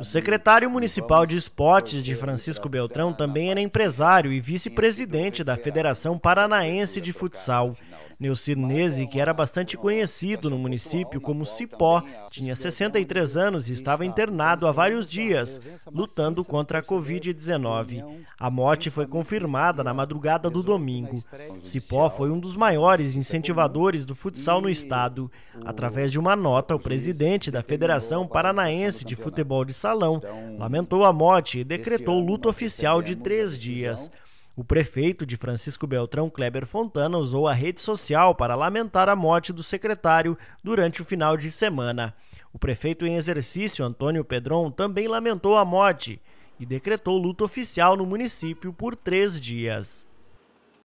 O secretário municipal de esportes de Francisco Beltrão também era empresário e vice-presidente da Federação Paranaense de Futsal. Neucir Nese, que era bastante conhecido no município como Cipó, tinha 63 anos e estava internado há vários dias, lutando contra a Covid-19. A morte foi confirmada na madrugada do domingo. Cipó foi um dos maiores incentivadores do futsal no estado. Através de uma nota, o presidente da Federação Paranaense de Futebol de Salão lamentou a morte e decretou luto oficial de três dias. O prefeito de Francisco Beltrão, Kleber Fontana, usou a rede social para lamentar a morte do secretário durante o final de semana. O prefeito em exercício, Antônio Pedron, também lamentou a morte e decretou luto oficial no município por três dias.